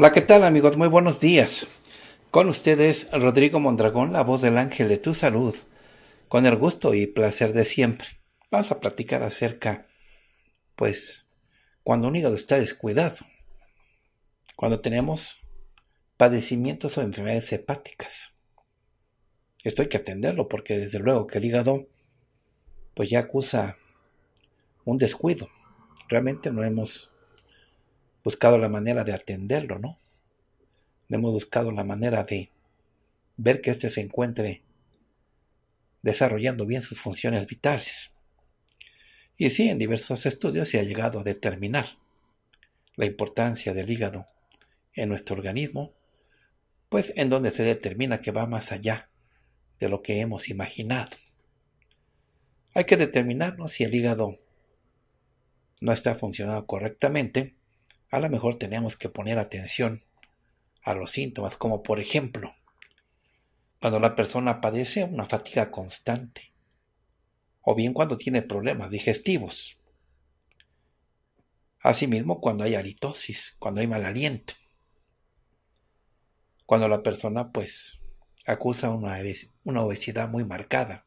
Hola, ¿qué tal amigos? Muy buenos días. Con ustedes Rodrigo Mondragón, la voz del ángel de tu salud, con el gusto y placer de siempre. Vamos a platicar acerca, pues, cuando un hígado está descuidado, cuando tenemos padecimientos o enfermedades hepáticas. Esto hay que atenderlo porque desde luego que el hígado, pues ya acusa un descuido. Realmente no hemos buscado la manera de atenderlo, ¿no? hemos buscado la manera de ver que éste se encuentre desarrollando bien sus funciones vitales. Y sí, en diversos estudios se ha llegado a determinar la importancia del hígado en nuestro organismo, pues en donde se determina que va más allá de lo que hemos imaginado. Hay que determinarnos si el hígado no está funcionando correctamente, a lo mejor tenemos que poner atención a los síntomas, como por ejemplo, cuando la persona padece una fatiga constante, o bien cuando tiene problemas digestivos. Asimismo, cuando hay aritosis cuando hay mal aliento, cuando la persona pues acusa una, una obesidad muy marcada,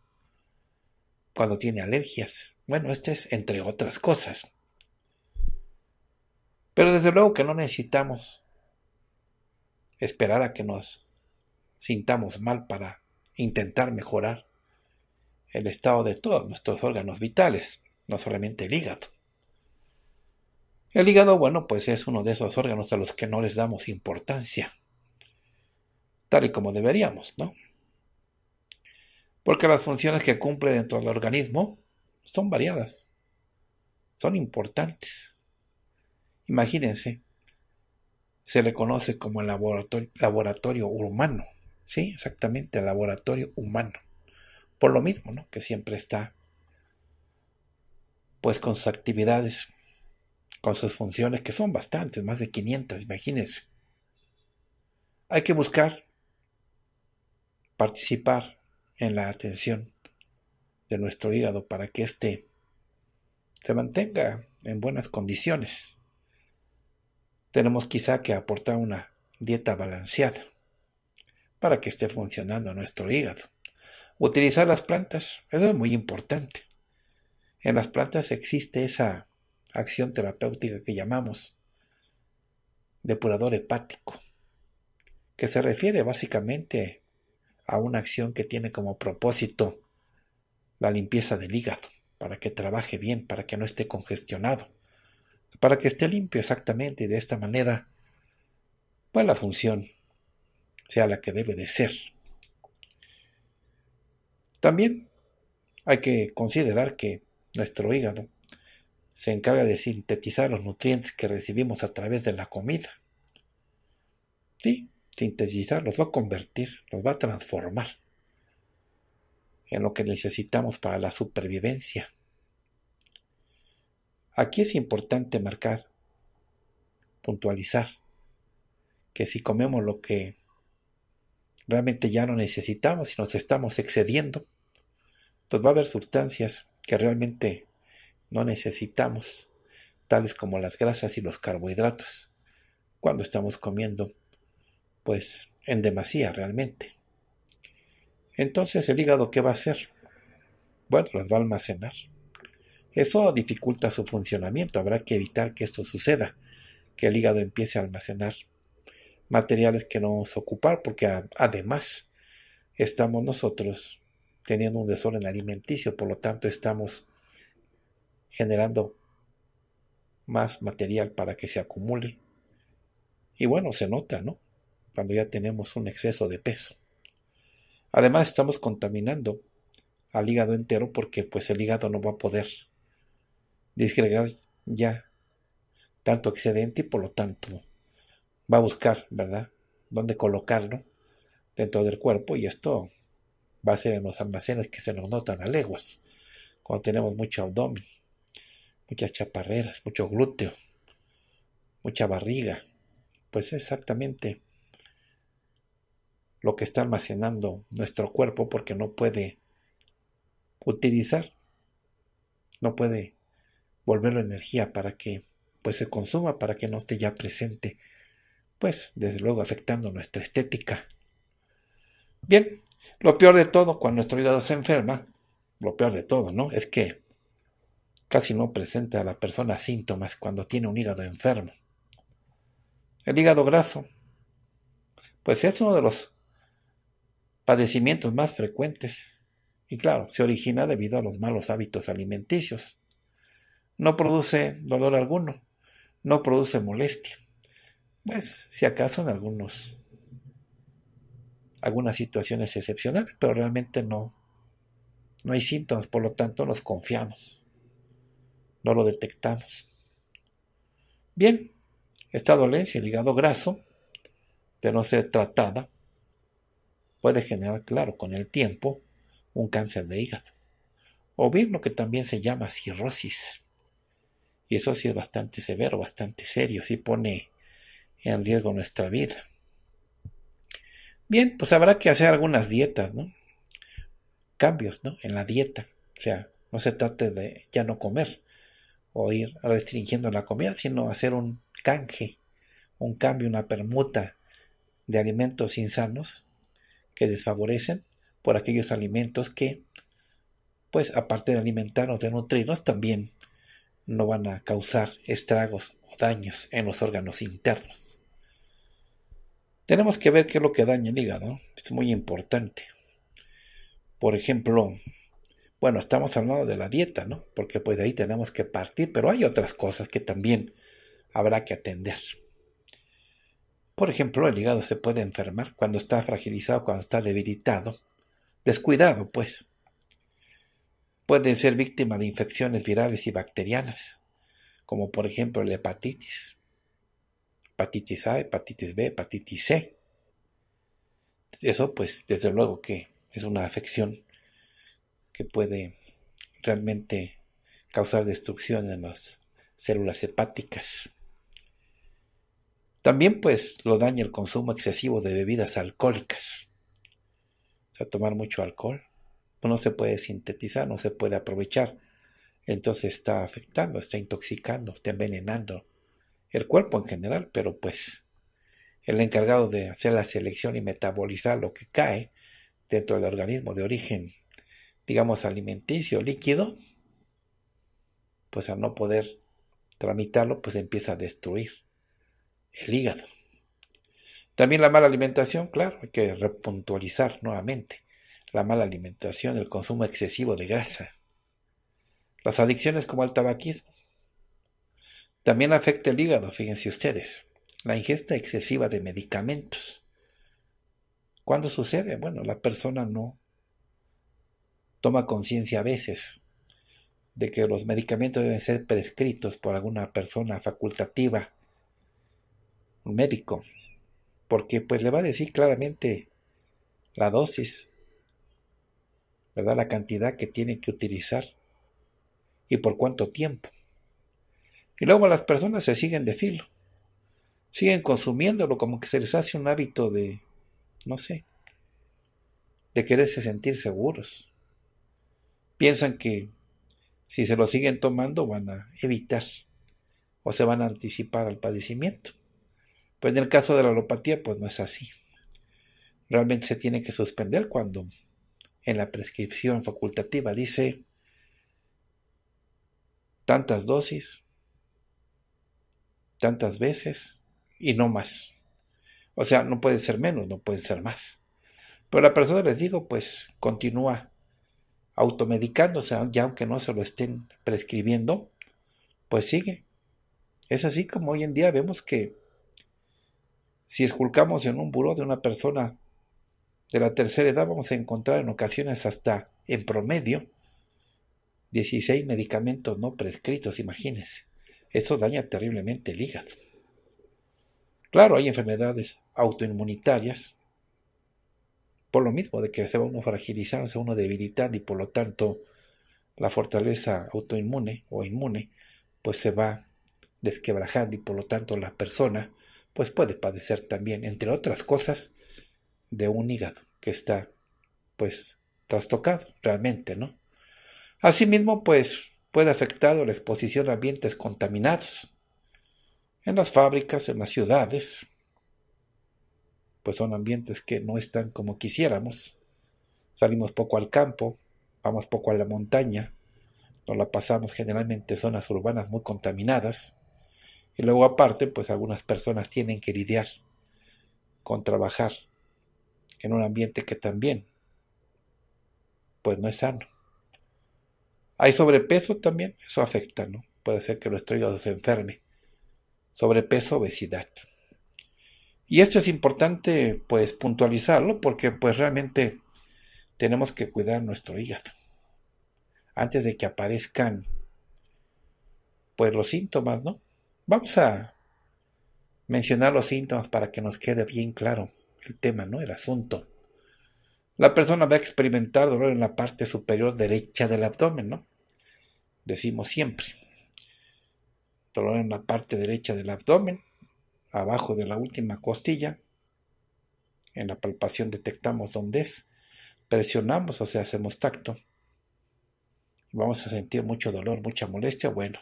cuando tiene alergias. Bueno, este es entre otras cosas. Pero desde luego que no necesitamos esperar a que nos sintamos mal para intentar mejorar el estado de todos nuestros órganos vitales, no solamente el hígado. El hígado, bueno, pues es uno de esos órganos a los que no les damos importancia, tal y como deberíamos, ¿no? Porque las funciones que cumple dentro del organismo son variadas, son importantes. Imagínense, se le conoce como el laboratorio, humano. Sí, exactamente, el laboratorio humano. Por lo mismo, ¿no? Que siempre está, pues, con sus actividades, con sus funciones, que son bastantes, más de 500, imagínense. Hay que buscar participar en la atención de nuestro hígado para que éste se mantenga en buenas condiciones tenemos quizá que aportar una dieta balanceada para que esté funcionando nuestro hígado. Utilizar las plantas, eso es muy importante. En las plantas existe esa acción terapéutica que llamamos depurador hepático, que se refiere básicamente a una acción que tiene como propósito la limpieza del hígado, para que trabaje bien, para que no esté congestionado para que esté limpio exactamente de esta manera, pues la función sea la que debe de ser. También hay que considerar que nuestro hígado se encarga de sintetizar los nutrientes que recibimos a través de la comida. Sí, sintetizar los va a convertir, los va a transformar en lo que necesitamos para la supervivencia. Aquí es importante marcar, puntualizar, que si comemos lo que realmente ya no necesitamos y nos estamos excediendo, pues va a haber sustancias que realmente no necesitamos, tales como las grasas y los carbohidratos, cuando estamos comiendo, pues en demasía realmente. Entonces el hígado, ¿qué va a hacer? Bueno, las va a almacenar eso dificulta su funcionamiento, habrá que evitar que esto suceda, que el hígado empiece a almacenar materiales que no vamos a ocupar, porque además estamos nosotros teniendo un desorden alimenticio, por lo tanto estamos generando más material para que se acumule. Y bueno, se nota, ¿no? Cuando ya tenemos un exceso de peso. Además estamos contaminando al hígado entero porque pues el hígado no va a poder disgregar ya tanto excedente y por lo tanto va a buscar, ¿verdad?, dónde colocarlo dentro del cuerpo y esto va a ser en los almacenes que se nos notan a leguas, cuando tenemos mucho abdomen, muchas chaparreras, mucho glúteo, mucha barriga, pues exactamente lo que está almacenando nuestro cuerpo porque no puede utilizar, no puede la energía para que pues se consuma, para que no esté ya presente, pues desde luego afectando nuestra estética. Bien, lo peor de todo, cuando nuestro hígado se enferma, lo peor de todo, ¿no? Es que casi no presenta a la persona síntomas cuando tiene un hígado enfermo. El hígado graso, pues es uno de los padecimientos más frecuentes y claro, se origina debido a los malos hábitos alimenticios. No produce dolor alguno, no produce molestia. Pues, si acaso en algunos, algunas situaciones excepcionales, pero realmente no, no hay síntomas, por lo tanto nos confiamos, no lo detectamos. Bien, esta dolencia, el hígado graso, de no ser tratada, puede generar, claro, con el tiempo, un cáncer de hígado, o bien lo que también se llama cirrosis. Y eso sí es bastante severo, bastante serio, sí pone en riesgo nuestra vida. Bien, pues habrá que hacer algunas dietas, ¿no? Cambios, ¿no? En la dieta. O sea, no se trate de ya no comer o ir restringiendo la comida, sino hacer un canje, un cambio, una permuta de alimentos insanos que desfavorecen por aquellos alimentos que, pues aparte de alimentarnos, de nutrirnos, también no van a causar estragos o daños en los órganos internos. Tenemos que ver qué es lo que daña el hígado, es muy importante. Por ejemplo, bueno, estamos hablando de la dieta, ¿no? Porque pues de ahí tenemos que partir, pero hay otras cosas que también habrá que atender. Por ejemplo, el hígado se puede enfermar cuando está fragilizado, cuando está debilitado, descuidado, pues pueden ser víctimas de infecciones virales y bacterianas, como por ejemplo la hepatitis, hepatitis A, hepatitis B, hepatitis C. Eso pues desde luego que es una afección que puede realmente causar destrucción en las células hepáticas. También pues lo daña el consumo excesivo de bebidas alcohólicas. O sea, tomar mucho alcohol no se puede sintetizar, no se puede aprovechar. Entonces está afectando, está intoxicando, está envenenando el cuerpo en general, pero pues el encargado de hacer la selección y metabolizar lo que cae dentro del organismo de origen, digamos, alimenticio, líquido, pues al no poder tramitarlo, pues empieza a destruir el hígado. También la mala alimentación, claro, hay que repuntualizar nuevamente la mala alimentación, el consumo excesivo de grasa, las adicciones como el tabaquismo. También afecta el hígado, fíjense ustedes, la ingesta excesiva de medicamentos. ¿Cuándo sucede? Bueno, la persona no toma conciencia a veces de que los medicamentos deben ser prescritos por alguna persona facultativa, un médico, porque pues le va a decir claramente la dosis ¿verdad? La cantidad que tienen que utilizar y por cuánto tiempo. Y luego las personas se siguen de filo, siguen consumiéndolo como que se les hace un hábito de, no sé, de quererse sentir seguros. Piensan que si se lo siguen tomando van a evitar o se van a anticipar al padecimiento. Pues en el caso de la alopatía, pues no es así. Realmente se tiene que suspender cuando en la prescripción facultativa dice tantas dosis, tantas veces y no más. O sea, no puede ser menos, no puede ser más. Pero la persona, les digo, pues continúa automedicándose, ya aunque no se lo estén prescribiendo, pues sigue. Es así como hoy en día vemos que si esculcamos en un buró de una persona de la tercera edad vamos a encontrar en ocasiones hasta, en promedio, 16 medicamentos no prescritos, imagínense. Eso daña terriblemente el hígado. Claro, hay enfermedades autoinmunitarias, por lo mismo de que se va uno fragilizando, se va uno debilitando y por lo tanto la fortaleza autoinmune o inmune pues se va desquebrajando y por lo tanto la persona pues puede padecer también, entre otras cosas, de un hígado que está pues trastocado realmente, ¿no? Asimismo, pues puede afectar la exposición a ambientes contaminados. En las fábricas, en las ciudades, pues son ambientes que no están como quisiéramos. Salimos poco al campo, vamos poco a la montaña, nos la pasamos generalmente en zonas urbanas muy contaminadas. Y luego aparte, pues algunas personas tienen que lidiar con trabajar en un ambiente que también, pues no es sano. Hay sobrepeso también, eso afecta, ¿no? Puede ser que nuestro hígado se enferme. Sobrepeso, obesidad. Y esto es importante, pues, puntualizarlo, porque, pues, realmente tenemos que cuidar nuestro hígado. Antes de que aparezcan, pues, los síntomas, ¿no? Vamos a mencionar los síntomas para que nos quede bien claro el tema, ¿no? El asunto. La persona va a experimentar dolor en la parte superior derecha del abdomen, ¿no? Decimos siempre. Dolor en la parte derecha del abdomen, abajo de la última costilla. En la palpación detectamos dónde es. Presionamos, o sea, hacemos tacto. Vamos a sentir mucho dolor, mucha molestia, bueno.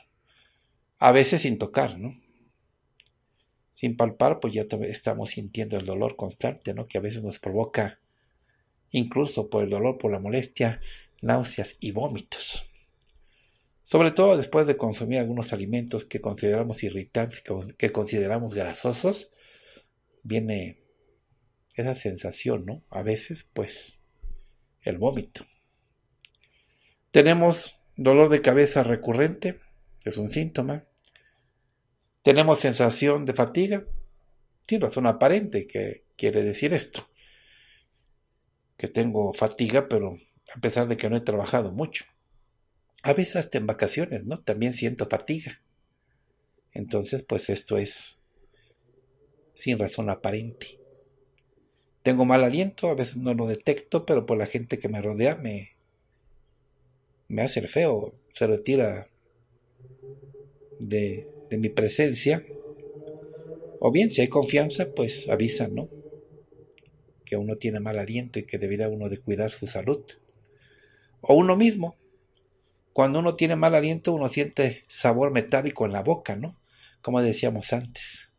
A veces sin tocar, ¿no? sin palpar, pues ya estamos sintiendo el dolor constante, ¿no? Que a veces nos provoca, incluso por el dolor, por la molestia, náuseas y vómitos. Sobre todo después de consumir algunos alimentos que consideramos irritantes, que consideramos grasosos, viene esa sensación, ¿no? A veces, pues, el vómito. Tenemos dolor de cabeza recurrente, es un síntoma. Tenemos sensación de fatiga. Sin razón aparente ¿qué quiere decir esto. Que tengo fatiga, pero a pesar de que no he trabajado mucho. A veces hasta en vacaciones, ¿no? También siento fatiga. Entonces, pues esto es sin razón aparente. Tengo mal aliento, a veces no lo detecto, pero por la gente que me rodea me, me hace el feo, se retira de de mi presencia. O bien, si hay confianza, pues avisa, ¿no? Que uno tiene mal aliento y que debería uno de cuidar su salud. O uno mismo. Cuando uno tiene mal aliento, uno siente sabor metálico en la boca, ¿no? Como decíamos antes.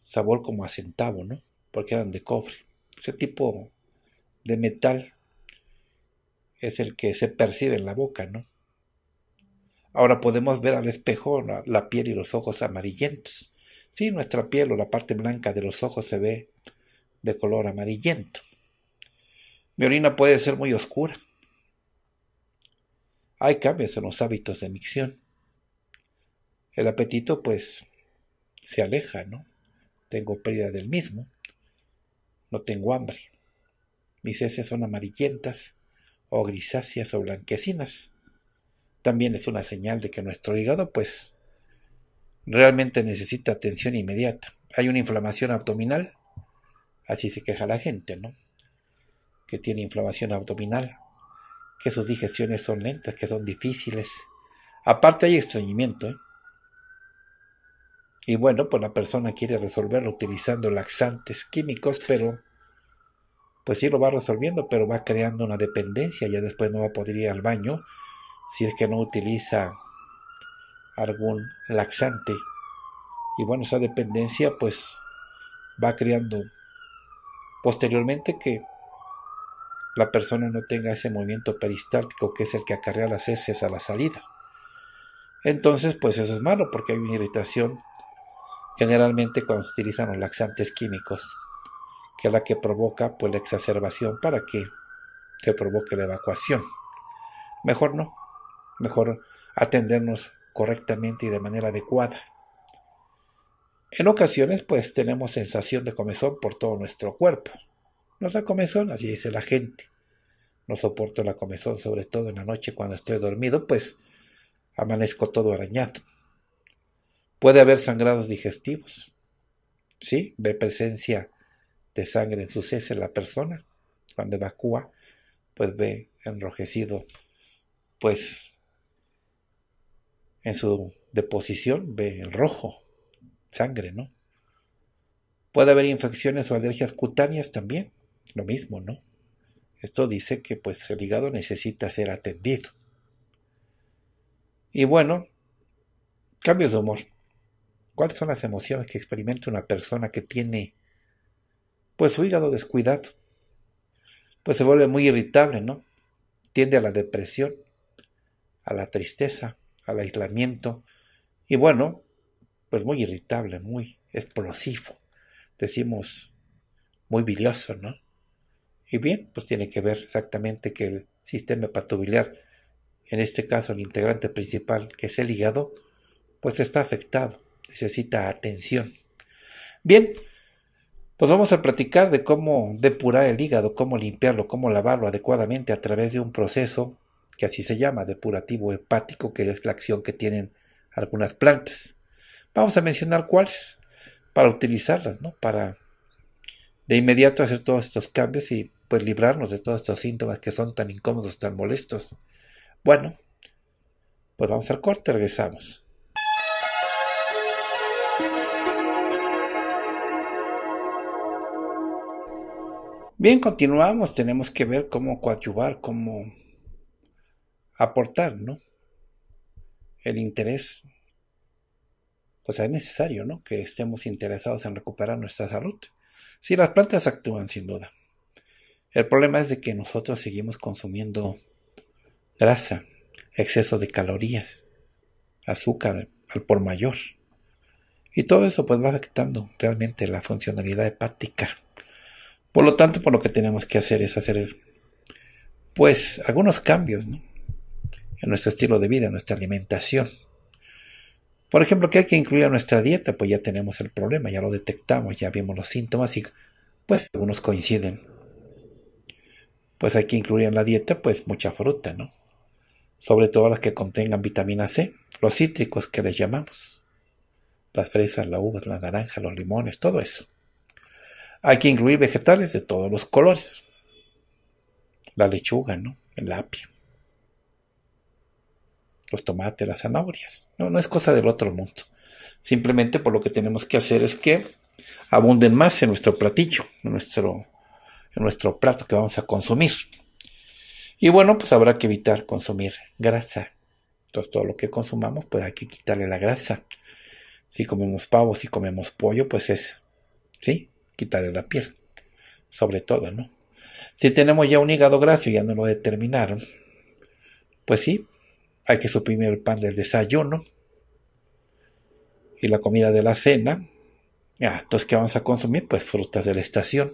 Sabor como a centavo, ¿no? Porque eran de cobre. Ese tipo de metal es el que se percibe en la boca, ¿no? Ahora podemos ver al espejo la, piel y los ojos amarillentos. Sí, nuestra piel o la parte blanca de los ojos se ve de color amarillento. Mi orina puede ser muy oscura. Hay cambios en los hábitos de micción. El apetito, pues, se aleja, ¿no? Tengo pérdida del mismo. No tengo hambre. Mis heces son amarillentas, o grisáceas o blanquecinas también es una señal de que nuestro hígado pues realmente necesita atención inmediata. Hay una inflamación abdominal, así se queja la gente, ¿no? Que tiene inflamación abdominal, que sus digestiones son lentas, que son difíciles. Aparte hay estreñimiento, ¿eh? Y bueno, pues la persona quiere resolverlo utilizando laxantes químicos, pero pues sí lo va resolviendo, pero va creando una dependencia, ya después no va a poder ir al baño si es que no utiliza algún laxante. Y bueno, esa dependencia pues va creando posteriormente que la persona no tenga ese movimiento peristáltico que es el que acarrea las heces a la salida. Entonces, pues eso es malo porque hay una irritación generalmente cuando se utilizan los laxantes químicos, que es la que provoca pues la exacerbación para que se provoque la evacuación. Mejor no mejor atendernos correctamente y de manera adecuada. En ocasiones, pues tenemos sensación de comezón por todo nuestro cuerpo. Nos da comezón, así dice la gente. No soporto la comezón, sobre todo en la noche cuando estoy dormido, pues amanezco todo arañado. Puede haber sangrados digestivos. ¿Sí? Ve presencia de sangre en sus heces la persona. Cuando evacúa, pues ve enrojecido, pues en su deposición ve el rojo, sangre, ¿no? Puede haber infecciones o alergias cutáneas también, lo mismo, ¿no? Esto dice que pues el hígado necesita ser atendido. Y bueno, cambios de humor. ¿Cuáles son las emociones que experimenta una persona que tiene pues su hígado descuidado? Pues se vuelve muy irritable, ¿no? Tiende a la depresión, a la tristeza, al aislamiento. Y bueno, pues muy irritable, muy explosivo, decimos muy bilioso, ¿no? Y bien, pues tiene que ver exactamente que el sistema hepatobiliar, en este caso el integrante principal, que es el hígado, pues está afectado, necesita atención. Bien, pues vamos a platicar de cómo depurar el hígado, cómo limpiarlo, cómo lavarlo adecuadamente a través de un proceso que así se llama, depurativo hepático, que es la acción que tienen algunas plantas. Vamos a mencionar cuáles para utilizarlas, ¿no? Para de inmediato hacer todos estos cambios y pues librarnos de todos estos síntomas que son tan incómodos, tan molestos. Bueno, pues vamos al corte, regresamos. Bien, continuamos. Tenemos que ver cómo coadyuvar, cómo aportar, ¿no? El interés, pues es necesario, ¿no? Que estemos interesados en recuperar nuestra salud. Sí, las plantas actúan sin duda. El problema es de que nosotros seguimos consumiendo grasa, exceso de calorías, azúcar al por mayor. Y todo eso pues va afectando realmente la funcionalidad hepática. Por lo tanto, por pues, lo que tenemos que hacer es hacer pues algunos cambios, ¿no? en nuestro estilo de vida, en nuestra alimentación. Por ejemplo, ¿qué hay que incluir en nuestra dieta? Pues ya tenemos el problema, ya lo detectamos, ya vimos los síntomas y pues algunos coinciden. Pues hay que incluir en la dieta pues mucha fruta, ¿no? Sobre todo las que contengan vitamina C, los cítricos que les llamamos. Las fresas, las uvas, las naranjas, los limones, todo eso. Hay que incluir vegetales de todos los colores. La lechuga, ¿no? El apio los tomates, las zanahorias. No, no es cosa del otro mundo. Simplemente por lo que tenemos que hacer es que abunden más en nuestro platillo, en nuestro, en nuestro plato que vamos a consumir. Y bueno, pues habrá que evitar consumir grasa. Entonces todo lo que consumamos, pues hay que quitarle la grasa. Si comemos pavo, si comemos pollo, pues es, ¿sí? Quitarle la piel. Sobre todo, ¿no? Si tenemos ya un hígado graso y ya no lo determinaron, pues sí, hay que suprimir el pan del desayuno y la comida de la cena. entonces, ¿qué vamos a consumir? Pues frutas de la estación.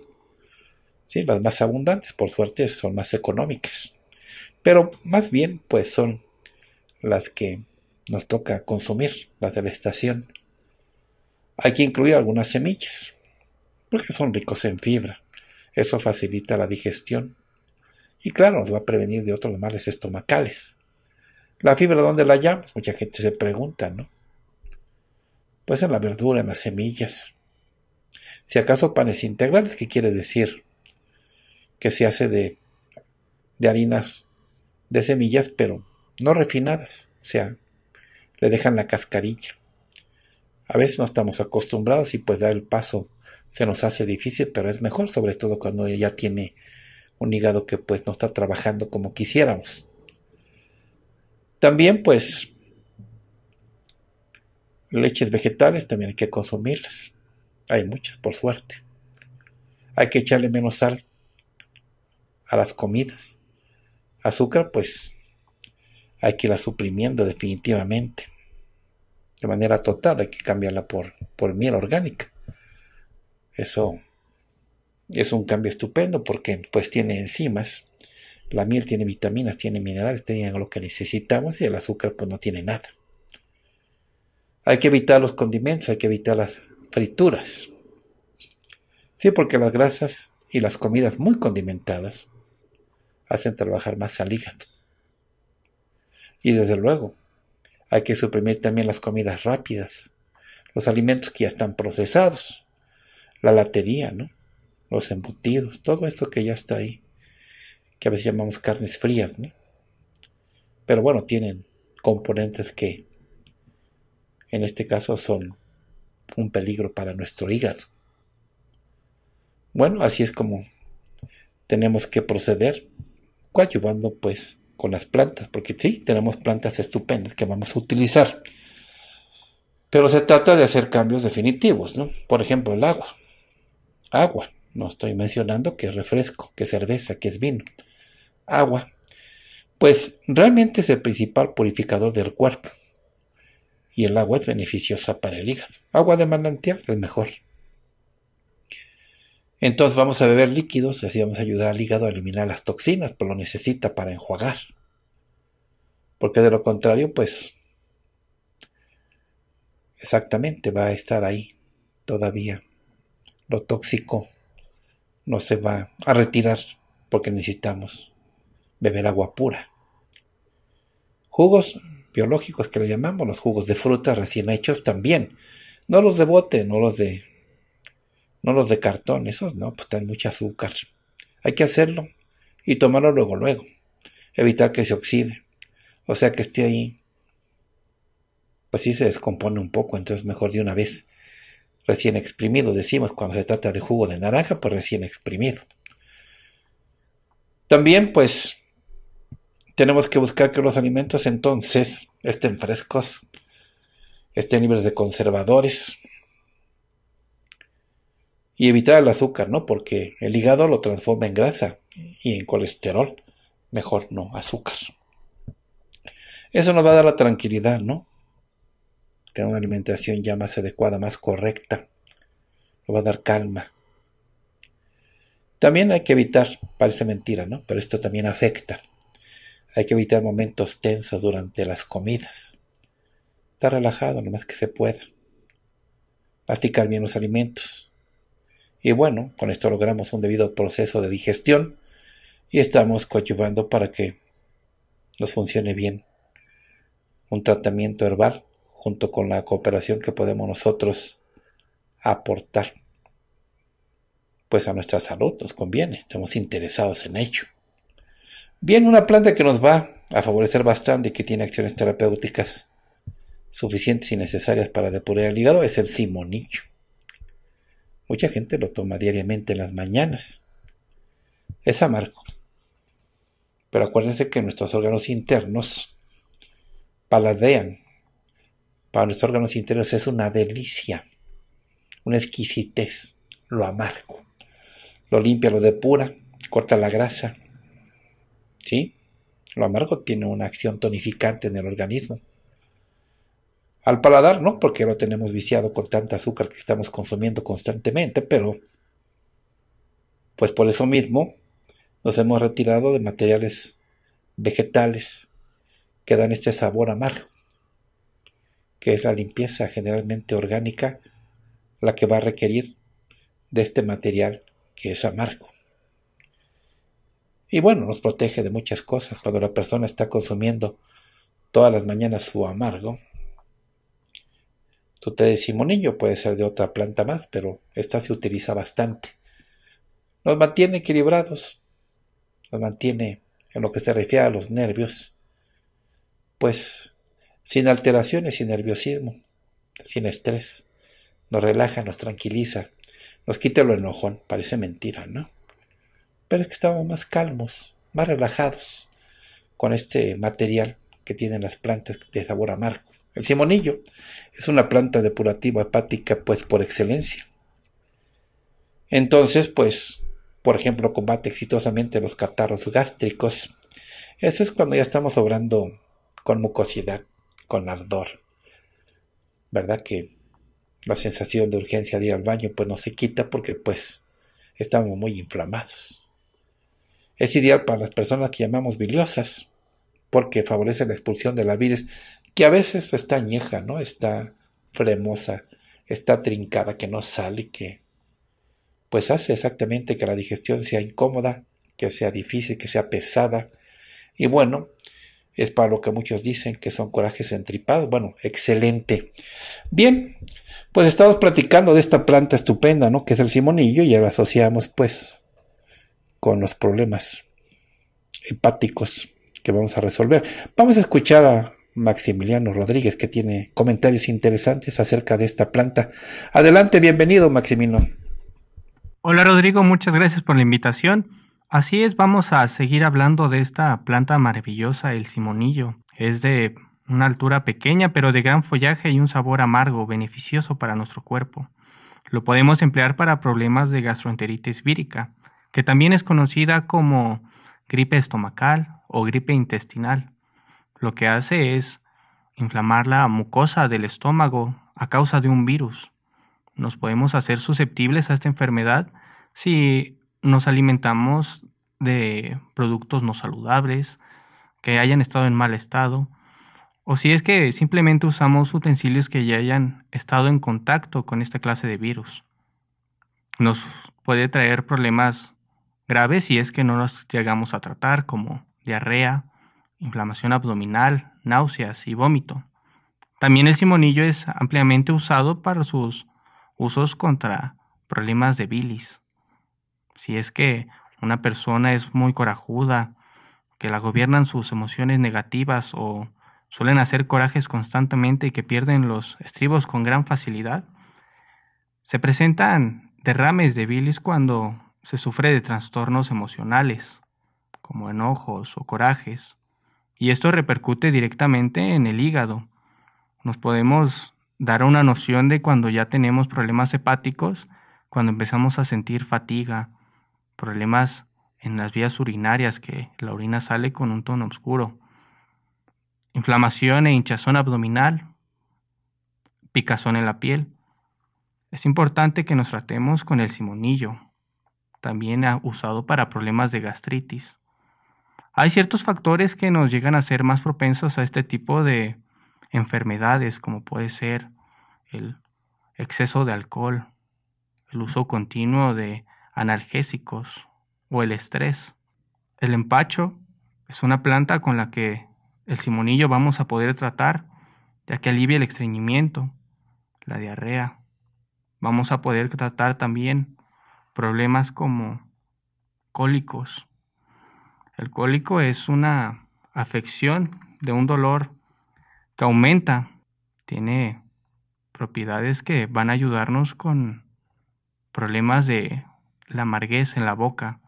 Sí, las más abundantes, por suerte, son más económicas. Pero más bien, pues son las que nos toca consumir, las de la estación. Hay que incluir algunas semillas, porque son ricos en fibra. Eso facilita la digestión. Y claro, nos va a prevenir de otros males estomacales. ¿La fibra dónde la hallamos? Pues mucha gente se pregunta, ¿no? Pues en la verdura, en las semillas. Si acaso panes integrales, ¿qué quiere decir? Que se hace de, de harinas de semillas, pero no refinadas. O sea, le dejan la cascarilla. A veces no estamos acostumbrados y pues dar el paso se nos hace difícil, pero es mejor, sobre todo cuando ya tiene un hígado que pues no está trabajando como quisiéramos. También pues leches vegetales también hay que consumirlas. Hay muchas, por suerte. Hay que echarle menos sal a las comidas. Azúcar, pues, hay que irla suprimiendo definitivamente. De manera total, hay que cambiarla por, por miel orgánica. Eso es un cambio estupendo porque pues tiene enzimas la miel tiene vitaminas, tiene minerales, tiene lo que necesitamos y el azúcar pues no tiene nada. Hay que evitar los condimentos, hay que evitar las frituras. Sí, porque las grasas y las comidas muy condimentadas hacen trabajar más al hígado. Y desde luego, hay que suprimir también las comidas rápidas, los alimentos que ya están procesados, la latería, ¿no? los embutidos, todo esto que ya está ahí que a veces llamamos carnes frías, ¿no? Pero bueno, tienen componentes que en este caso son un peligro para nuestro hígado. Bueno, así es como tenemos que proceder coadyuvando pues con las plantas, porque sí, tenemos plantas estupendas que vamos a utilizar. Pero se trata de hacer cambios definitivos, ¿no? Por ejemplo, el agua. Agua. No estoy mencionando que refresco, que es cerveza, que es vino. Agua. Pues realmente es el principal purificador del cuerpo. Y el agua es beneficiosa para el hígado. Agua de manantial es mejor. Entonces vamos a beber líquidos y así vamos a ayudar al hígado a eliminar las toxinas, pues lo necesita para enjuagar. Porque de lo contrario, pues exactamente va a estar ahí todavía lo tóxico no se va a retirar porque necesitamos beber agua pura. Jugos biológicos que le llamamos, los jugos de fruta recién hechos también. No los de bote, no los de no los de cartón, esos no, pues traen mucho azúcar. Hay que hacerlo y tomarlo luego luego, evitar que se oxide. O sea que esté ahí pues sí se descompone un poco, entonces mejor de una vez recién exprimido, decimos cuando se trata de jugo de naranja, pues recién exprimido. También pues tenemos que buscar que los alimentos entonces estén frescos, estén libres de conservadores y evitar el azúcar, ¿no? Porque el hígado lo transforma en grasa y en colesterol, mejor no azúcar. Eso nos va a dar la tranquilidad, ¿no? tener una alimentación ya más adecuada, más correcta. Lo va a dar calma. También hay que evitar, parece mentira, ¿no? Pero esto también afecta. Hay que evitar momentos tensos durante las comidas. Estar relajado lo más que se pueda. Masticar bien los alimentos. Y bueno, con esto logramos un debido proceso de digestión y estamos coadyuvando para que nos funcione bien un tratamiento herbal junto con la cooperación que podemos nosotros aportar. Pues a nuestra salud nos conviene, estamos interesados en ello. Bien, una planta que nos va a favorecer bastante y que tiene acciones terapéuticas suficientes y necesarias para depurar el hígado es el simonillo. Mucha gente lo toma diariamente en las mañanas. Es amargo. Pero acuérdense que nuestros órganos internos paladean para nuestros órganos internos es una delicia, una exquisitez, lo amargo. Lo limpia, lo depura, corta la grasa. ¿Sí? Lo amargo tiene una acción tonificante en el organismo. Al paladar no, porque lo tenemos viciado con tanta azúcar que estamos consumiendo constantemente, pero pues por eso mismo nos hemos retirado de materiales vegetales que dan este sabor amargo que es la limpieza generalmente orgánica, la que va a requerir de este material que es amargo. Y bueno, nos protege de muchas cosas. Cuando la persona está consumiendo todas las mañanas su amargo, tú te decimos, niño, puede ser de otra planta más, pero esta se utiliza bastante. Nos mantiene equilibrados, nos mantiene en lo que se refiere a los nervios, pues sin alteraciones sin nerviosismo, sin estrés. Nos relaja, nos tranquiliza, nos quita lo enojón, parece mentira, ¿no? Pero es que estamos más calmos, más relajados con este material que tienen las plantas de sabor amargo. El simonillo es una planta depurativa hepática, pues por excelencia. Entonces, pues, por ejemplo, combate exitosamente los catarros gástricos. Eso es cuando ya estamos obrando con mucosidad con ardor. ¿Verdad que la sensación de urgencia de ir al baño pues no se quita porque pues estamos muy inflamados? Es ideal para las personas que llamamos biliosas porque favorece la expulsión de la bilis que a veces pues, está añeja, ¿no? Está fremosa, está trincada, que no sale, que pues hace exactamente que la digestión sea incómoda, que sea difícil, que sea pesada. Y bueno, es para lo que muchos dicen que son corajes entripados. Bueno, excelente. Bien, pues estamos platicando de esta planta estupenda, ¿no? Que es el simonillo y ya lo asociamos pues con los problemas hepáticos que vamos a resolver. Vamos a escuchar a Maximiliano Rodríguez que tiene comentarios interesantes acerca de esta planta. Adelante, bienvenido Maximino. Hola Rodrigo, muchas gracias por la invitación. Así es, vamos a seguir hablando de esta planta maravillosa, el simonillo. Es de una altura pequeña pero de gran follaje y un sabor amargo beneficioso para nuestro cuerpo. Lo podemos emplear para problemas de gastroenteritis vírica, que también es conocida como gripe estomacal o gripe intestinal. Lo que hace es inflamar la mucosa del estómago a causa de un virus. Nos podemos hacer susceptibles a esta enfermedad si nos alimentamos de productos no saludables, que hayan estado en mal estado, o si es que simplemente usamos utensilios que ya hayan estado en contacto con esta clase de virus. Nos puede traer problemas graves si es que no los llegamos a tratar, como diarrea, inflamación abdominal, náuseas y vómito. También el simonillo es ampliamente usado para sus usos contra problemas de bilis. Si es que una persona es muy corajuda, que la gobiernan sus emociones negativas o suelen hacer corajes constantemente y que pierden los estribos con gran facilidad, se presentan derrames de bilis cuando se sufre de trastornos emocionales, como enojos o corajes, y esto repercute directamente en el hígado. Nos podemos dar una noción de cuando ya tenemos problemas hepáticos, cuando empezamos a sentir fatiga, problemas en las vías urinarias, que la orina sale con un tono oscuro, inflamación e hinchazón abdominal, picazón en la piel. Es importante que nos tratemos con el simonillo, también usado para problemas de gastritis. Hay ciertos factores que nos llegan a ser más propensos a este tipo de enfermedades, como puede ser el exceso de alcohol, el uso continuo de analgésicos o el estrés. El empacho es una planta con la que el simonillo vamos a poder tratar, ya que alivia el estreñimiento, la diarrea. Vamos a poder tratar también problemas como cólicos. El cólico es una afección de un dolor que aumenta, tiene propiedades que van a ayudarnos con problemas de la amarguez en la boca.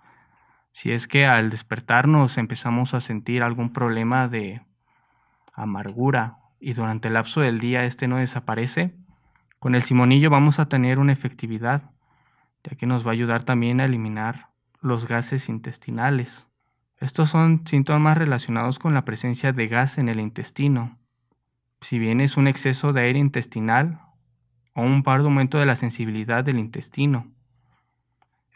Si es que al despertarnos empezamos a sentir algún problema de amargura y durante el lapso del día este no desaparece, con el simonillo vamos a tener una efectividad, ya que nos va a ayudar también a eliminar los gases intestinales. Estos son síntomas relacionados con la presencia de gas en el intestino. Si bien es un exceso de aire intestinal o un par de aumento de la sensibilidad del intestino,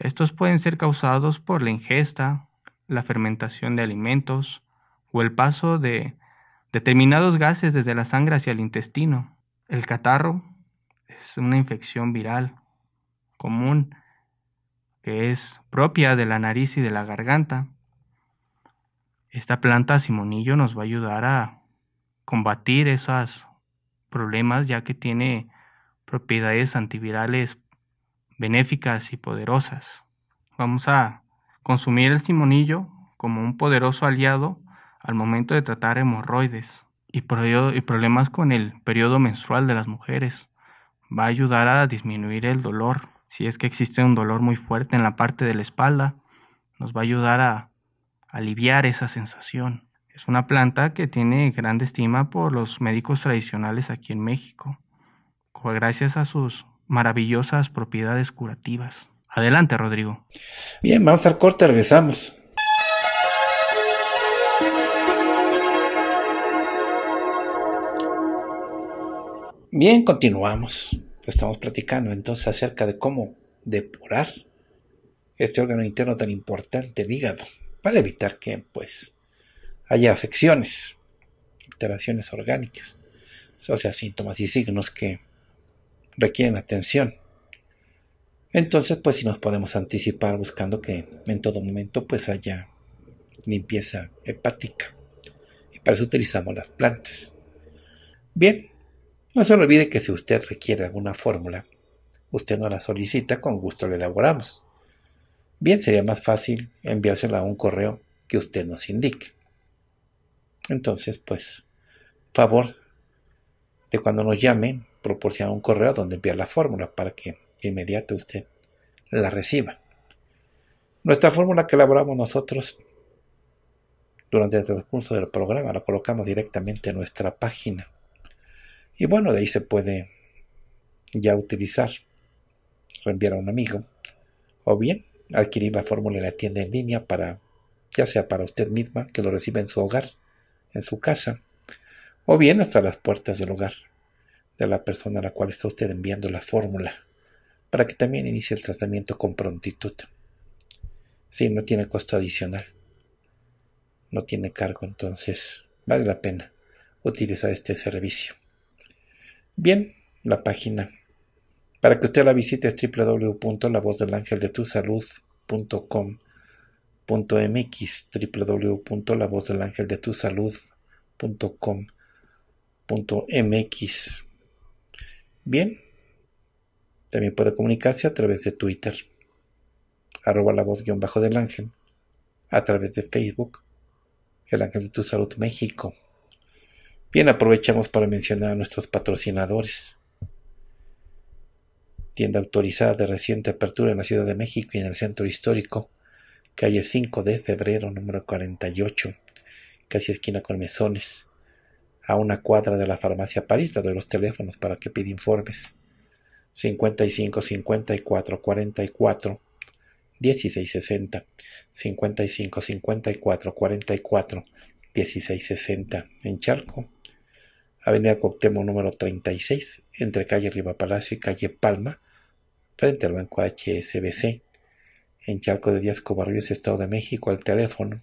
estos pueden ser causados por la ingesta, la fermentación de alimentos o el paso de determinados gases desde la sangre hacia el intestino. El catarro es una infección viral común que es propia de la nariz y de la garganta. Esta planta simonillo nos va a ayudar a combatir esos problemas ya que tiene propiedades antivirales benéficas y poderosas. Vamos a consumir el simonillo como un poderoso aliado al momento de tratar hemorroides y, problemas con el periodo menstrual de las mujeres. Va a ayudar a disminuir el dolor. Si es que existe un dolor muy fuerte en la parte de la espalda, nos va a ayudar a aliviar esa sensación. Es una planta que tiene gran estima por los médicos tradicionales aquí en México. Gracias a sus maravillosas propiedades curativas. Adelante, Rodrigo. Bien, vamos al corte, regresamos. Bien, continuamos. Estamos platicando entonces acerca de cómo depurar este órgano interno tan importante, el hígado, para evitar que pues haya afecciones, alteraciones orgánicas, o sea, síntomas y signos que requieren atención. Entonces, pues si nos podemos anticipar buscando que en todo momento pues haya limpieza hepática. Y para eso utilizamos las plantas. Bien, no se olvide que si usted requiere alguna fórmula, usted nos la solicita, con gusto la elaboramos. Bien, sería más fácil enviársela a un correo que usted nos indique. Entonces, pues, favor de cuando nos llamen, Proporciona un correo donde enviar la fórmula para que de inmediato usted la reciba. Nuestra fórmula que elaboramos nosotros durante el este transcurso del programa la colocamos directamente en nuestra página. Y bueno, de ahí se puede ya utilizar, reenviar a un amigo, o bien adquirir la fórmula en la tienda en línea para, ya sea para usted misma que lo reciba en su hogar, en su casa, o bien hasta las puertas del hogar de la persona a la cual está usted enviando la fórmula para que también inicie el tratamiento con prontitud. Si no tiene costo adicional, no tiene cargo, entonces vale la pena utilizar este servicio. Bien, la página para que usted la visite es www.lavozdelangeldetusalud.com.mx www.lavozdelangeldetusalud.com.mx Bien. También puede comunicarse a través de Twitter, arroba la voz guión bajo del ángel, a través de Facebook, el ángel de tu salud México. Bien, aprovechamos para mencionar a nuestros patrocinadores. Tienda autorizada de reciente apertura en la Ciudad de México y en el Centro Histórico, calle 5 de febrero, número 48, casi esquina con mesones a una cuadra de la farmacia París, la de los teléfonos para que pida informes. 55 54 44 1660 55 54 44 1660 en Charco, Avenida Coctemo número 36, entre calle Riva Palacio y calle Palma, frente al banco HSBC, en Charco de Díaz Cobarrios, Estado de México, al teléfono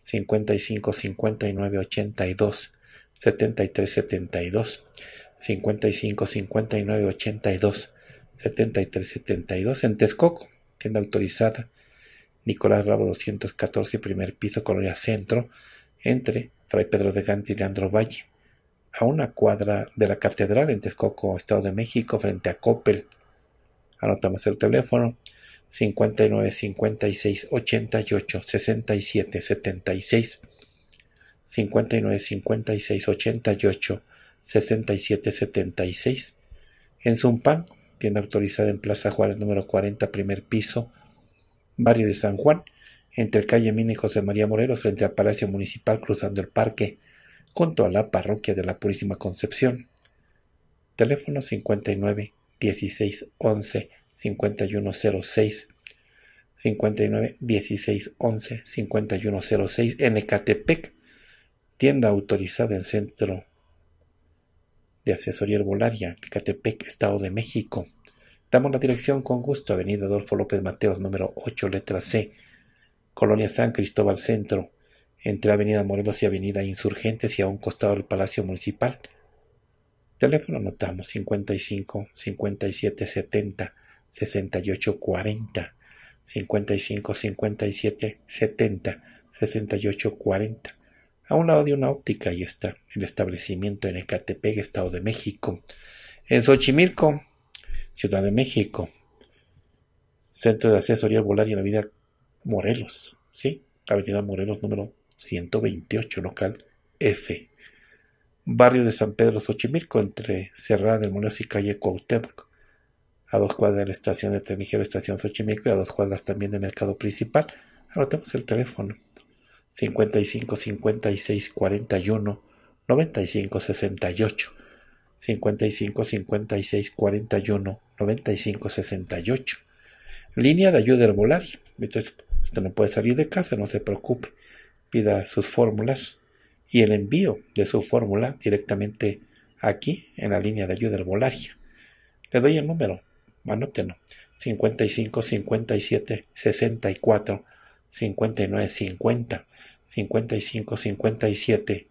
55 59 82 73 72 55 59 82 73 72 en Texcoco, tienda autorizada Nicolás Bravo 214, primer piso, Colonia Centro, entre Fray Pedro de Gante y Leandro Valle, a una cuadra de la Catedral en Texcoco, Estado de México, frente a Coppel. Anotamos el teléfono 59 56 88 67 76 59 56 88 67 76. En Zumpan, tiene autorizada en Plaza Juárez número 40, primer piso, barrio de San Juan, entre calle Mina y José María Morelos, frente al Palacio Municipal, cruzando el parque, junto a la parroquia de la Purísima Concepción. Teléfono 59 16 11 5106 59 16 11 5106 en Ecatepec tienda autorizada en Centro de Asesoría Herbolaria, Catepec, Estado de México. Damos la dirección con gusto, Avenida Adolfo López Mateos, número 8, letra C, Colonia San Cristóbal Centro, entre Avenida Morelos y Avenida Insurgentes y a un costado del Palacio Municipal. Teléfono anotamos 55 57 70 68 40 55 57 70 68 40 a un lado de una óptica, ahí está el establecimiento en Ecatepec, Estado de México. En Xochimilco, Ciudad de México. Centro de Asesoría Volar y Navidad Morelos, ¿sí? Avenida Morelos número 128, local F. Barrio de San Pedro Xochimilco, entre Cerrada del Morelos y calle Cuauhtémoc. A dos cuadras de la estación de tren estación Xochimilco, y a dos cuadras también de mercado principal. Anotemos el teléfono 55 56 41 95 68 55 56 41 95 68 línea de ayuda herbolaria usted no puede salir de casa no se preocupe pida sus fórmulas y el envío de su fórmula directamente aquí en la línea de ayuda herbolaria le doy el número anótenlo 55 57 64 59, 50, 55, 57,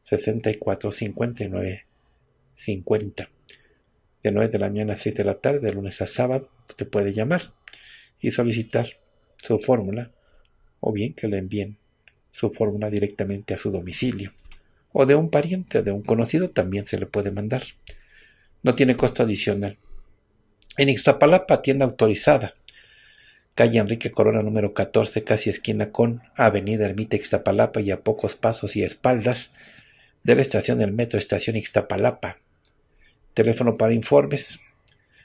64, 59, 50. De 9 de la mañana a 6 de la tarde, de lunes a sábado, te puede llamar y solicitar su fórmula o bien que le envíen su fórmula directamente a su domicilio. O de un pariente o de un conocido también se le puede mandar. No tiene costo adicional. En Ixtapalapa, tienda autorizada calle Enrique Corona número 14, casi esquina con Avenida Ermita Ixtapalapa y a pocos pasos y espaldas de la estación del metro Estación Ixtapalapa. Teléfono para informes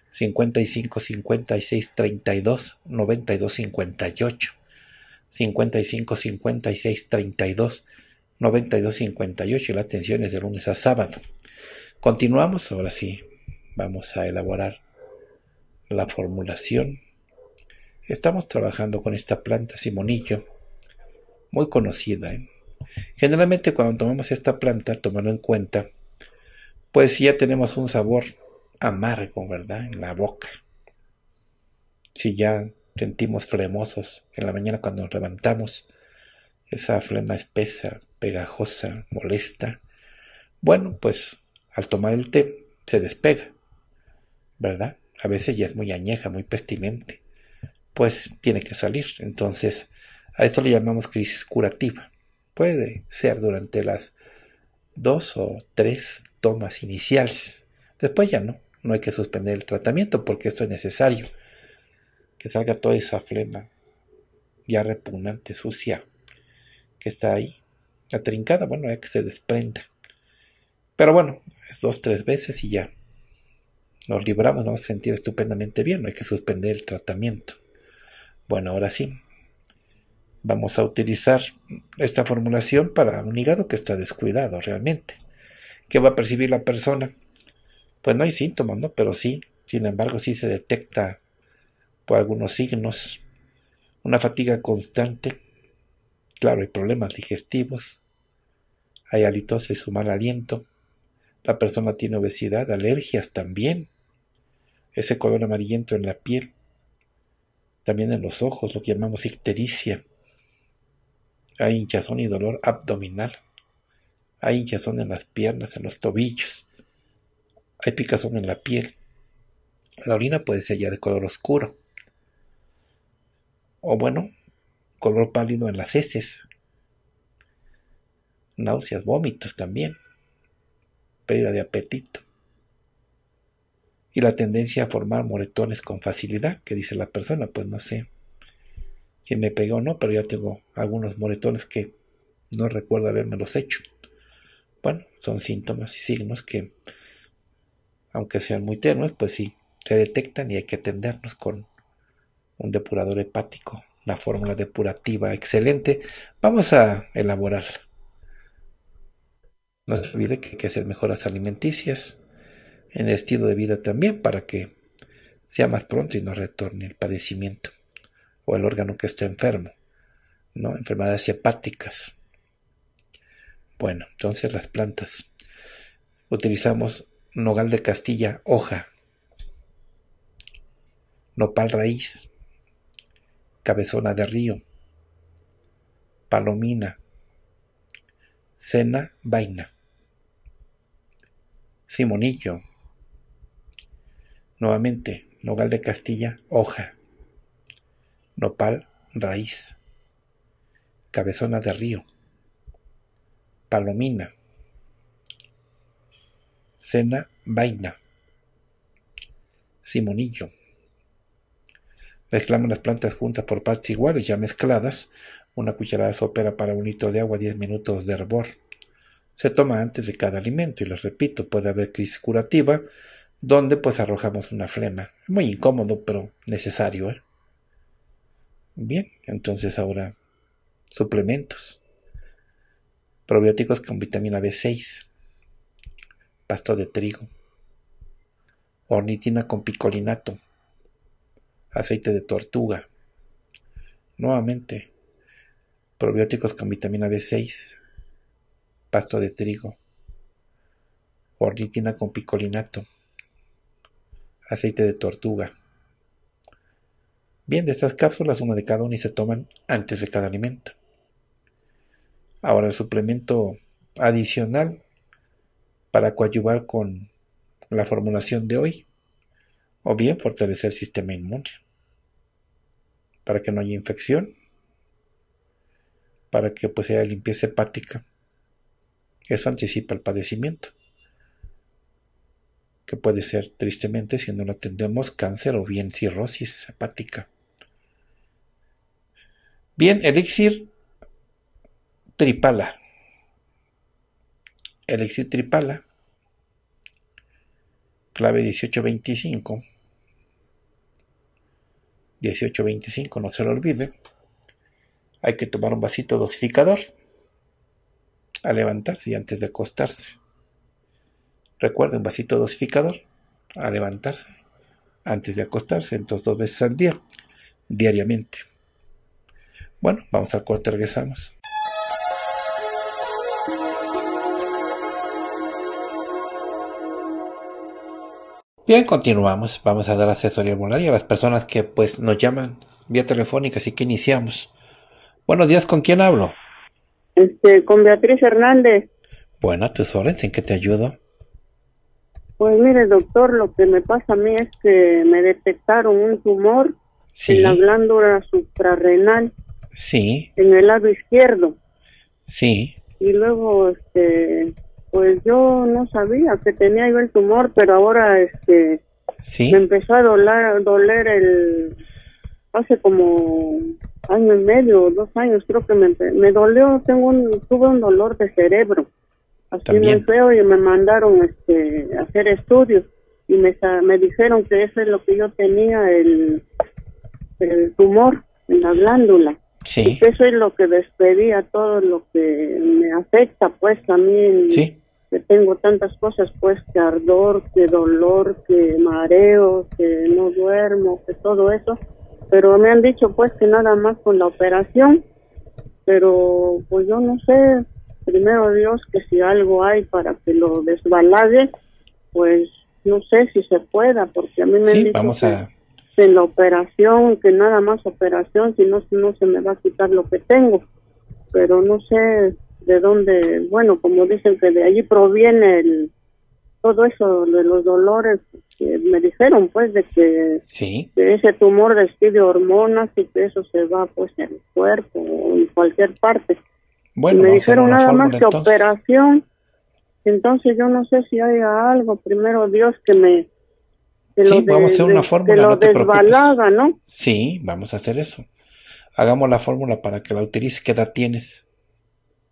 55 56 32 92 58 55 56 32 92 58 y la atención es de lunes a sábado. Continuamos, ahora sí, vamos a elaborar la formulación Estamos trabajando con esta planta simonillo, muy conocida. ¿eh? Generalmente cuando tomamos esta planta, tomando en cuenta, pues ya tenemos un sabor amargo, ¿verdad? En la boca. Si ya sentimos flemosos en la mañana cuando nos levantamos, esa flema espesa, pegajosa, molesta, bueno, pues al tomar el té se despega, ¿verdad? A veces ya es muy añeja, muy pestilente pues tiene que salir. Entonces, a esto le llamamos crisis curativa. Puede ser durante las dos o tres tomas iniciales. Después ya no, no hay que suspender el tratamiento porque esto es necesario. Que salga toda esa flema ya repugnante, sucia, que está ahí, atrincada, bueno, ya que se desprenda. Pero bueno, es dos, tres veces y ya. Nos libramos, nos vamos a sentir estupendamente bien, no hay que suspender el tratamiento. Bueno, ahora sí. Vamos a utilizar esta formulación para un hígado que está descuidado realmente. ¿Qué va a percibir la persona? Pues no hay síntomas, ¿no? Pero sí, sin embargo, sí se detecta por algunos signos una fatiga constante. Claro, hay problemas digestivos. Hay halitosis o mal aliento. La persona tiene obesidad, alergias también. Ese color amarillento en la piel también en los ojos, lo que llamamos ictericia. Hay hinchazón y dolor abdominal. Hay hinchazón en las piernas, en los tobillos. Hay picazón en la piel. La orina puede ser ya de color oscuro. O bueno, color pálido en las heces. Náuseas, vómitos también. Pérdida de apetito y la tendencia a formar moretones con facilidad, que dice la persona, pues no sé si me pegó o no, pero ya tengo algunos moretones que no recuerdo haberme los hecho. Bueno, son síntomas y signos que, aunque sean muy tenues, pues sí, se detectan y hay que atendernos con un depurador hepático, una fórmula depurativa excelente. Vamos a elaborar. No se olvide que hay que hacer mejoras alimenticias, en el estilo de vida también para que sea más pronto y no retorne el padecimiento o el órgano que está enfermo, ¿no? Enfermedades hepáticas. Bueno, entonces las plantas. Utilizamos nogal de Castilla, hoja, nopal raíz, cabezona de río, palomina, cena, vaina, simonillo, Nuevamente, nogal de Castilla, hoja. Nopal, raíz. Cabezona de río. Palomina. Cena, vaina. Simonillo. Mezclamos las plantas juntas por partes iguales, ya mezcladas. Una cucharada sopera para un litro de agua, 10 minutos de hervor. Se toma antes de cada alimento y les repito, puede haber crisis curativa donde pues arrojamos una flema. Muy incómodo, pero necesario. ¿eh? Bien, entonces ahora suplementos. Probióticos con vitamina B6, pasto de trigo, ornitina con picolinato, aceite de tortuga. Nuevamente, probióticos con vitamina B6, pasto de trigo, ornitina con picolinato, aceite de tortuga. Bien, de estas cápsulas, una de cada una y se toman antes de cada alimento. Ahora, el suplemento adicional para coadyuvar con la formulación de hoy, o bien fortalecer el sistema inmune, para que no haya infección, para que pues haya limpieza hepática. Eso anticipa el padecimiento que puede ser tristemente, si no lo atendemos, cáncer o bien cirrosis hepática. Bien, elixir tripala. Elixir tripala, clave 1825. 1825, no se lo olvide. Hay que tomar un vasito dosificador a levantarse y antes de acostarse. Recuerden, vasito dosificador a levantarse antes de acostarse, entonces dos veces al día, diariamente. Bueno, vamos al corte, regresamos. Bien, continuamos. Vamos a dar asesoría herbolaria a las personas que pues nos llaman vía telefónica, así que iniciamos. Buenos días, ¿con quién hablo? Este, con Beatriz Hernández. Bueno, tus órdenes, ¿en qué te ayudo? Pues mire, doctor, lo que me pasa a mí es que me detectaron un tumor en la glándula suprarrenal. Sí. En el lado izquierdo. Sí. Y luego, este, pues yo no sabía que tenía yo el tumor, pero ahora, este, me empezó a doler, el, hace como año y medio, dos años creo que me, me dolió, tengo un, tuve un dolor de cerebro. Así feo y me mandaron este, hacer estudios y me, dijeron que eso es lo que yo tenía, el, el tumor en la glándula. Sí. Y eso es lo que despedía todo lo que me afecta, pues también que tengo tantas cosas, pues que ardor, que dolor, que mareo, que no duermo, que todo eso. Pero me han dicho, pues, que nada más con la operación. Pero, pues yo no sé, primero Dios que si algo hay para que lo desbalague, pues no sé si se pueda, porque a mí me sí, vamos en la operación, que nada más operación, si no, no se me va a quitar lo que tengo, pero no sé de dónde, bueno, como dicen que de allí proviene todo eso de los dolores que me dijeron, pues, de que, ¿Sí? de ese tumor despide hormonas y que eso se va, pues, en el cuerpo o en cualquier parte. Bueno, me dijeron nada más que operación. Entonces yo no sé si haya algo, primero Dios, que me... sí, vamos a hacer una fórmula, no ¿no? Sí, vamos a hacer eso. Hagamos la fórmula para que la utilice. ¿Qué edad tienes?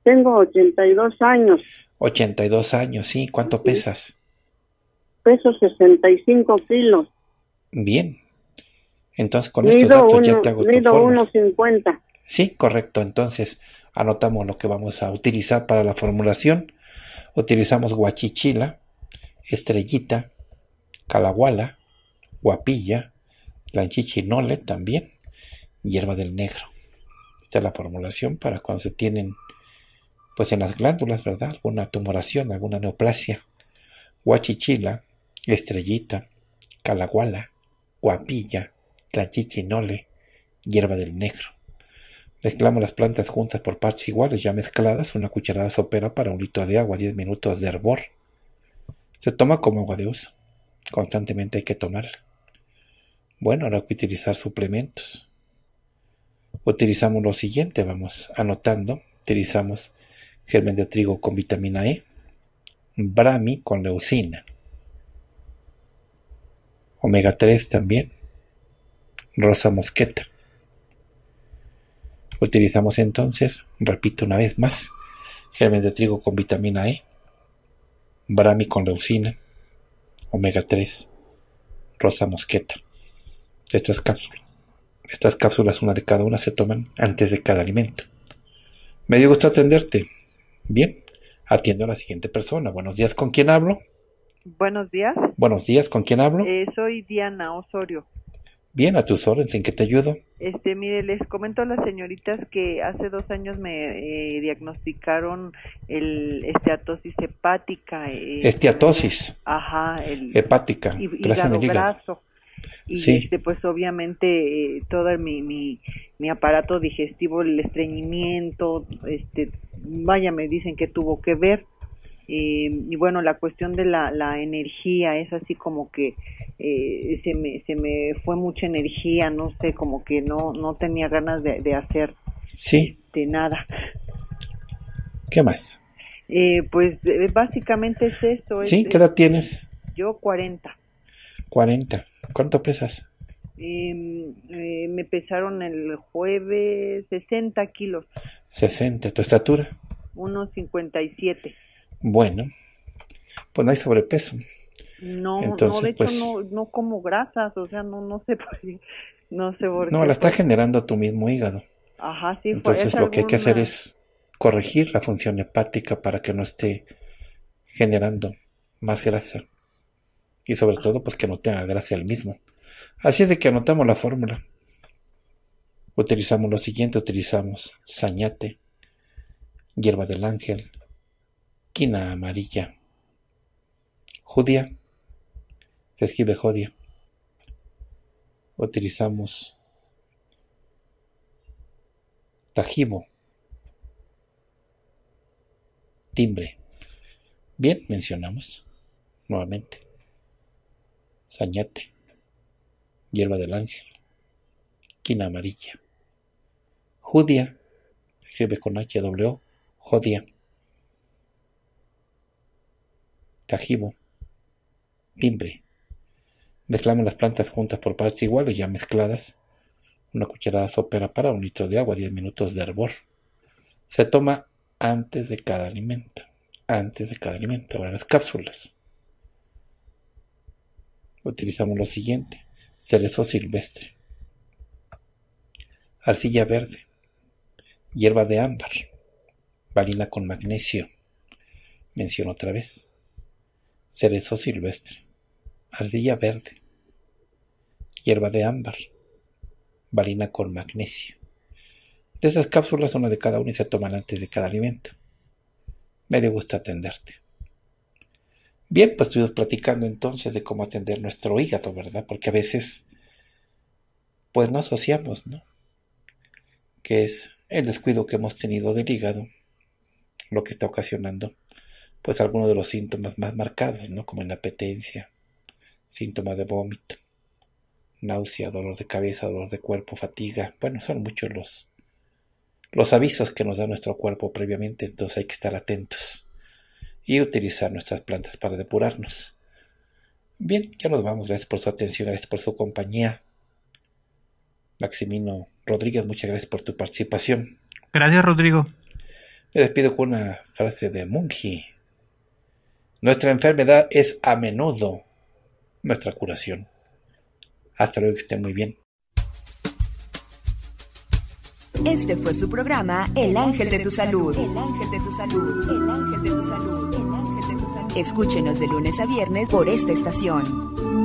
Tengo 82 años. 82 años, sí. ¿Cuánto pesas? Peso 65 kilos. Bien. Entonces con estos datos ya te hago tu fórmula. 1.50. Sí, correcto. Entonces anotamos lo que vamos a utilizar para la formulación. Utilizamos guachichila, estrellita, calahuala, guapilla, lanchichinole también, hierba del negro. Esta es la formulación para cuando se tienen, pues en las glándulas, ¿verdad? Alguna tumoración, alguna neoplasia. Guachichila, estrellita, calaguala, guapilla, lanchichinole, hierba del negro. Mezclamos las plantas juntas por partes iguales, ya mezcladas, una cucharada sopera para un litro de agua, 10 minutos de hervor. Se toma como agua de uso. Constantemente hay que tomar. Bueno, ahora hay que utilizar suplementos. Utilizamos lo siguiente, vamos anotando. Utilizamos germen de trigo con vitamina E, brami con leucina, omega 3 también, rosa mosqueta. Utilizamos entonces, repito una vez más, germen de trigo con vitamina E, brami con leucina, omega 3, rosa mosqueta. Estas cápsulas. Estas cápsulas, una de cada una, se toman antes de cada alimento. Me dio gusto atenderte. Bien, atiendo a la siguiente persona. Buenos días, ¿con quién hablo? Buenos días. Buenos días, ¿con quién hablo? Eh, soy Diana Osorio. Bien, a tus órdenes, ¿en qué te ayudo? Este, mire, les comento a las señoritas que hace dos años me eh, diagnosticaron el esteatosis hepática. Eh, esteatosis. ajá. hepática. Y, hígado brazo. sí. Este, pues obviamente eh, todo mi, mi, mi aparato digestivo, el estreñimiento, este, vaya, me dicen que tuvo que ver Em, y bueno, la cuestión de la, la energía es así como que eh, se, me, se me fue mucha energía, no sé, como que no, no tenía ganas de, hacer sí. de este, nada. ¿Qué más? Eh, pues eh, básicamente es esto. ¿Sí? ¿Qué edad tienes? Yo 40. 40. ¿Cuánto pesas? Em, me pesaron el jueves 60 kilos. 60. ¿Tu estatura? 1,57. Bueno, pues no hay sobrepeso. No, no, de hecho pues, no, como grasas, o sea, no, no sé no la está pues. generando tu mismo hígado. Ajá, sí. Pues, Entonces lo que hay que hacer es corregir la función hepática para que no esté generando más grasa. Y sobre todo, pues que no tenga grasa el mismo. Así es de que anotamos la fórmula. Utilizamos lo siguiente, utilizamos sañate, hierba del ángel, Quina amarilla. Judía. Se escribe jodia, Utilizamos tajibo. Timbre. Bien, mencionamos nuevamente. Sañate. Hierba del ángel. Quina amarilla. Judía. Escribe con H W. jodia. Tajibo. Timbre. Mezclamos las plantas juntas por partes iguales, ya mezcladas. Una cucharada sopera para un litro de agua, 10 minutos de hervor. Se toma antes de cada alimento. Antes de cada alimento. Ahora las cápsulas. Utilizamos lo siguiente. Cerezo silvestre. Arcilla verde. Hierba de ámbar. Varina con magnesio. Menciono otra vez cerezo silvestre, ardilla verde, hierba de ámbar, valina con magnesio. De esas cápsulas, una de cada una y se toman antes de cada alimento. Me dio gusto atenderte. Bien, pues estuvimos platicando entonces de cómo atender nuestro hígado, ¿verdad? Porque a veces, pues no asociamos, ¿no? Que es el descuido que hemos tenido del hígado lo que está ocasionando pues algunos de los síntomas más marcados, ¿no? como inapetencia, síntomas de vómito, náusea, dolor de cabeza, dolor de cuerpo, fatiga. Bueno, son muchos los, los avisos que nos da nuestro cuerpo previamente, entonces hay que estar atentos y utilizar nuestras plantas para depurarnos. Bien, ya nos vamos. Gracias por su atención, gracias por su compañía. Maximino Rodríguez, muchas gracias por tu participación. Gracias, Rodrigo. Me despido con una frase de Mungi. Nuestra enfermedad es a menudo nuestra curación. Hasta luego, que estén muy bien. Este fue su programa El Ángel de tu Salud. El Ángel de tu Salud. El Ángel de Salud. El Ángel de tu Salud. Escúchenos de lunes a viernes por esta estación.